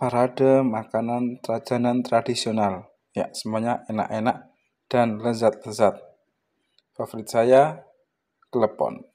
parade makanan trajanan tradisional. Ya, semuanya enak-enak dan lezat-lezat. Favorit saya, klepon.